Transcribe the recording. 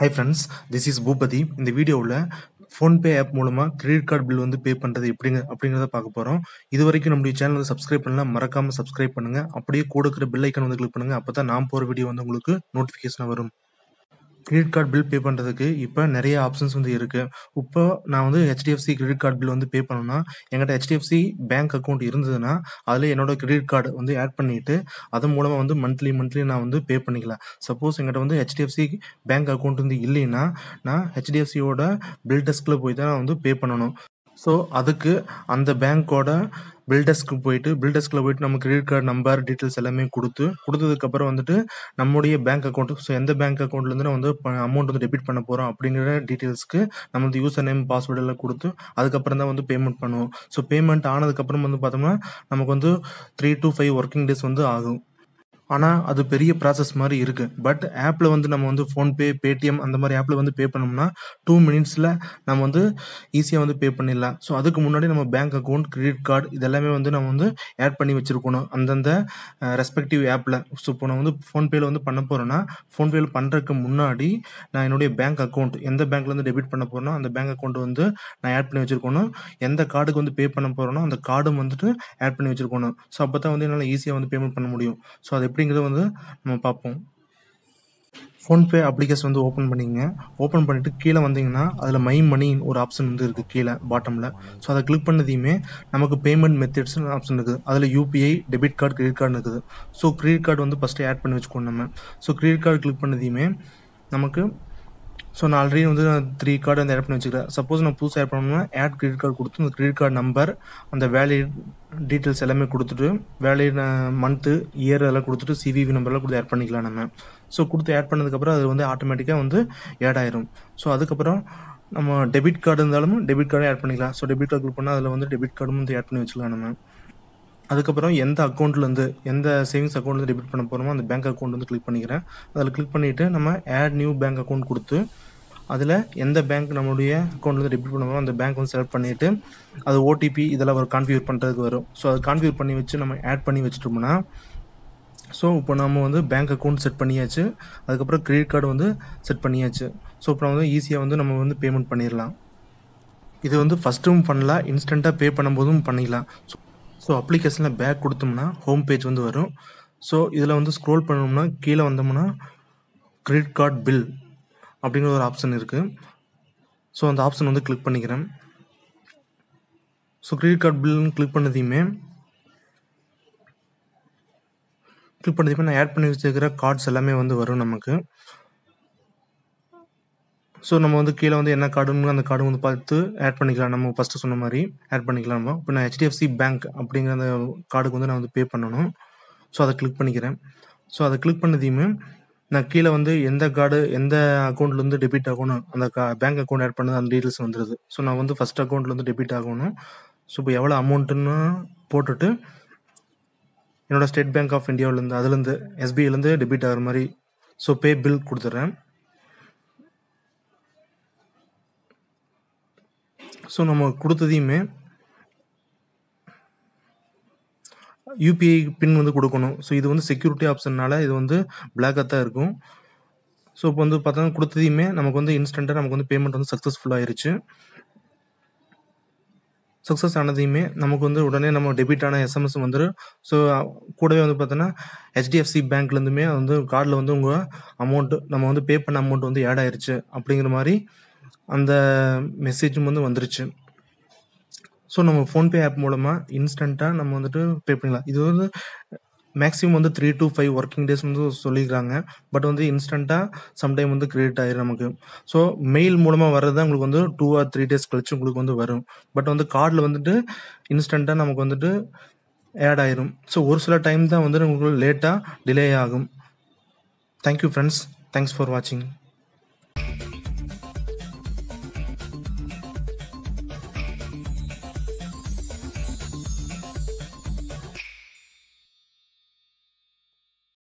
high friends this is Boopathi இந்த வீடியோவில் PhonePe app மூலமாக கிரெடிட் கார்டு பில் வந்து பே பண்ணுறது எப்படிங்க அப்படிங்கிறத பார்க்க போகிறோம் இது வரைக்கும் நம்முடைய சேனல் வந்து சப்ஸ்கிரைப் பண்ணலாம் மறக்காமல் சப்ஸ்கிரைப் பண்ணுங்கள் அப்படியே கூட இருக்கிற பில் ஐக்கன் வந்து கிளிக் பண்ணுங்கள் அப்போ தான் நான் போகிற வீடியோ வந்து உங்களுக்கு நோட்டிஃபிகேஷனாக வரும் கிரெடிட் கார்டு பில் பே பண்ணுறதுக்கு இப்போ நிறைய ஆப்ஷன்ஸ் வந்து இருக்குது இப்போ நான் வந்து ஹெச்டிஎஃப்சி கிரெடிட் கார்டு பில் வந்து பே பண்ணணும்னா என்கிட்ட ஹெச்டிஎஃப்சி பேங்க் அக்கௌண்ட் இருந்ததுன்னா அதில் என்னோட கிரெடிட் கார்டு வந்து ஆட் பண்ணிவிட்டு அது மூலமாக வந்து மந்த்லி மந்த்லி நான் வந்து பே பண்ணிக்கலாம் சப்போஸ் என்கிட்ட வந்து ஹெச்டிஎஃப்சி பேங்க் அக்கௌண்ட் வந்து இல்லைன்னா நான் ஹெச்டிஎஃப்சியோட பில் டெஸ்கில் போய் தான் நான் வந்து பே பண்ணணும் ஸோ அதுக்கு அந்த பேங்க்கோட பில்டர்ஸ்க்கு போயிட்டு பில்டர்ஸ்க்குள்ள போயிட்டு நம்ம கிரெடிட் கார்டு நம்பர் டீட்டெயில்ஸ் எல்லாமே கொடுத்து கொடுத்ததுக்கப்புறம் வந்துட்டு நம்முடைய பேங்க் அக்கௌண்ட் ஸோ எந்த பேங்க் அக்கௌண்ட்லேருந்து நம்ம வந்து அமௌண்ட் வந்து டெபிட் பண்ண போகிறோம் அப்படிங்கிற டீட்டெயில்ஸ்க்கு நம்ம வந்து யூசர் நேம் பாஸ்வேர்டு எல்லாம் கொடுத்து அதுக்கப்புறம் தான் வந்து பேமெண்ட் பண்ணுவோம் ஸோ பேமெண்ட் ஆனதுக்கப்புறம் வந்து பார்த்தோம்னா நமக்கு வந்து three to five working days வந்து ஆகும் ஆனால் அது பெரிய ப்ராசஸ் மாதிரி இருக்குது பட் ஆப்பில் வந்து நம்ம வந்து ஃபோன்பே பேடிஎம் அந்த மாதிரி ஆப்பில் வந்து பே பண்ணோம்னா டூ மினிட்ஸில் நம்ம வந்து ஈஸியாக வந்து பே பண்ணிடலாம் ஸோ அதுக்கு முன்னாடி நம்ம பேங்க் அக்கௌண்ட் கிரெடிட் கார்டு இதெல்லாமே வந்து நம்ம வந்து ஆட் பண்ணி வச்சுருக்கணும் அந்தந்த ரெஸ்பெக்டிவ் ஆப்பில் ஸோ இப்போ நான் வந்து ஃபோன்பேயில் வந்து பண்ண போகிறேன்னா ஃபோன்பேயில் பண்ணுறதுக்கு முன்னாடி நான் என்னுடைய பேங்க் அக்கௌண்ட் எந்த பேங்க்லேருந்து டெபிட் பண்ண போகிறேனோ அந்த பேங்க் அக்கௌண்ட் வந்து நான் ஆட் பண்ணி வச்சுருக்கணும் எந்த கார்டுக்கு வந்து பே பண்ண போகிறேனோ அந்த கார்டும் வந்துட்டு ஆட் பண்ணி வச்சுருக்கணும் ஸோ அப்போ தான் வந்து என்னால் ஈஸியாக வந்து பேமெண்ட் பண்ண முடியும் ஸோ அதை எப்படிங்கிறத வந்து நம்ம பார்ப்போம் ஃபோன்பே அப்ளிகேஷன் வந்து ஓப்பன் பண்ணிங்க ஓப்பன் பண்ணிவிட்டு கீழே வந்தீங்கன்னா அதில் மை மணின்னு ஒரு ஆப்ஷன் வந்து இருக்குது கீழே பாட்டமில் ஸோ அதை கிளிக் பண்ணதையுமே நமக்கு பேமெண்ட் மெத்தட்ஸ்னு ஆப்ஷன் இருக்குது அதில் UPI debit card credit card இருக்குது ஸோ கிரெடிட் கார்டு வந்து ஃபஸ்ட்டு ஆட் பண்ணி வச்சுக்கோணும் நம்ம ஸோ கிரெடிட் கார்டு கிளிக் பண்ணதையுமே நமக்கு ஸோ நான் ஆல்ரெடி வந்து நான் த்ரீ கார்டு வந்து ஆட் பண்ணி வச்சுக்கிறேன் சப்போஸ் நான் புதுசாக ஆட் பண்ணணும்னா ஆட் கிரெடிட் கார்டு கொடுத்து அந்த கிரெடிட் கார்டு நம்பர் அந்த வேலிட் டீட்டெயில்ஸ் எல்லாமே கொடுத்துட்டு வேலிட் மந்த்து இயர் அதெல்லாம் கொடுத்துட்டு சிவிவி நம்பர்லாம் கொடுத்து ஆட் பண்ணிக்கலாம் நம்ம ஸோ கொடுத்து ஆட் பண்ணதுக்கப்புறம் அது வந்து ஆட்டோமேட்டிக்காக வந்து ஆட் ஆயிரும் ஸோ அதுக்கப்புறம் நம்ம டெபிட் கார்டு இருந்தாலும் டெபிட் கார்டு ஆட் பண்ணிக்கலாம் ஸோ டெபிட் கார்டு கொடுப்போம்னா அதில் வந்து டெபிட் கார்டும் வந்து ஆட் பண்ணி வச்சுக்கலாம் நம்ம அதுக்கப்புறம் எந்த அக்கௌண்ட்லேருந்து எந்த சேவிங்ஸ் அக்கௌண்ட்லேருந்து டெபிட் பண்ண போகிறோமோ அந்த பேங்க் அக்கௌண்ட் வந்து கிளிக் பண்ணிக்கிறேன் அதில் கிளிக் பண்ணிவிட்டு நம்ம ஆட் நியூ பேங்க் அக்கௌண்ட் கொடுத்து அதில் எந்த பேங்க் நம்மளுடைய அக்கௌண்ட்லேருந்து டெபிட் பண்ணுவோம் அந்த பேங்க் வந்து செலக்ட் பண்ணிவிட்டு அது ஓடிபி இதெல்லாம் ஒரு கான்ஃபியூர் பண்ணுறதுக்கு வரும் ஸோ அது கான்ஃபியூர் பண்ணி வச்சு நம்ம ஆட் பண்ணி வச்சுட்டோம்னா ஸோ இப்போ நம்ம வந்து பேங்க் அக்கௌண்ட் செட் பண்ணியாச்சு அதுக்கப்புறம் கிரெடிட் கார்டு வந்து செட் பண்ணியாச்சு ஸோ இப்போ வந்து ஈஸியாக வந்து நம்ம வந்து பேமெண்ட் பண்ணிடலாம் இது வந்து ஃபஸ்ட்டும் பண்ணலாம் இன்ஸ்டண்ட்டாக பே பண்ணும்போதும் பண்ணிக்கலாம் ஸோ ஸோ அப்ளிகேஷனில் பேக் கொடுத்தோம்னா ஹோம் பேஜ் வந்து வரும் ஸோ இதில் வந்து ஸ்க்ரோல் பண்ணோம்னா கீழே வந்தோம்னா கிரெடிட் கார்டு பில் அப்படிங்கிற ஒரு ஆப்ஷன் இருக்குது ஸோ அந்த ஆப்ஷன் வந்து கிளிக் பண்ணிக்கிறேன் ஸோ கிரெடிட் கார்டு பில்னு கிளிக் பண்ணதையுமே கிளிக் பண்ணதுமே நான் ஆட் பண்ணி வச்சிருக்கிற கார்ட்ஸ் எல்லாமே வந்து வரும் நமக்கு ஸோ நம்ம வந்து கீழே வந்து என்ன கார்டுன்னு அந்த கார்டு வந்து பார்த்து ஆட் பண்ணிக்கலாம் நம்ம ஃபஸ்ட்டு சொன்ன மாதிரி ஆட் பண்ணிக்கலாம் நம்ம இப்போ நான் ஹெச்டிஎஃப்சி பேங்க் அப்படிங்கிற அந்த கார்டுக்கு வந்து நான் வந்து பே பண்ணணும் ஸோ அதை கிளிக் பண்ணிக்கிறேன் ஸோ அதை கிளிக் பண்ணதையுமே நான் கீழே வந்து எந்த கார்டு எந்த அக்கௌண்ட்லேருந்து டெபிட் ஆகணும் அந்த பேங்க் அக்கௌண்ட் ஆட் பண்ணது அந்த டீட்டெயில்ஸ் வந்துடுது ஸோ நான் வந்து ஃபஸ்ட் அக்கௌண்ட்லேருந்து டெபிட் ஆகணும் ஸோ இப்போ எவ்வளோ அமௌண்ட்டுன்னு போட்டுட்டு என்னோடய ஸ்டேட் பேங்க் ஆஃப் இந்தியாவிலேருந்து அதுலேருந்து எஸ்பிஐலேருந்து டெபிட் ஆகிற மாதிரி ஸோ பே பில் கொடுத்துட்றேன் ஸோ நம்ம கொடுத்ததையுமே யூபிஐ பின் வந்து கொடுக்கணும் ஸோ இது வந்து செக்யூரிட்டி ஆப்ஷன்னால இது வந்து பிளாக்காக தான் இருக்கும் ஸோ இப்போ வந்து பார்த்தோன்னா கொடுத்ததையுமே நமக்கு வந்து இன்ஸ்டண்ட்டாக நமக்கு வந்து பேமெண்ட் வந்து சக்ஸஸ்ஃபுல் ஆயிருச்சு சக்ஸஸ் ஆனதையுமே நமக்கு வந்து உடனே நம்ம டெபிட் ஆன எஸ்எம்எஸ் வந்துடும் ஸோ கூடவே வந்து பார்த்தோன்னா ஹெச்டிஎஃப்சி பேங்க்லேருந்துமே வந்து கார்டில் வந்து உங்கள் அமௌண்ட்டு நம்ம வந்து பே பண்ண அமௌண்ட் வந்து ஆட் ஆயிடுச்சு அப்படிங்கிற மாதிரி அந்த மெசேஜும் வந்து வந்துருச்சு ஸோ நம்ம ஃபோன்பே ஆப் மூலமாக இன்ஸ்டண்ட்டாக நம்ம வந்துட்டு பே பண்ணிக்கலாம் இது வந்து மேக்ஸிமம் வந்து three to five working days வந்து சொல்லிக்கிறாங்க பட் வந்து இன்ஸ்டண்ட்டாக சம்டைம் வந்து கிரியேட் ஆயிரும் நமக்கு ஸோ மெயில் மூலமாக வர்றது தான் உங்களுக்கு வந்து டூ ஆர் த்ரீ டேஸ் கழிச்சு உங்களுக்கு வந்து வரும் பட் வந்து கார்டில் வந்துட்டு இன்ஸ்டண்ட்டாக நமக்கு வந்துட்டு ஆட் ஆயிரும் ஸோ ஒரு சில டைம் தான் வந்துட்டு உங்களுக்கு லேட்டாக டிலே ஆகும் தேங்க்யூ ஃப்ரெண்ட்ஸ் தேங்க்ஸ் ஃபார் வாட்சிங்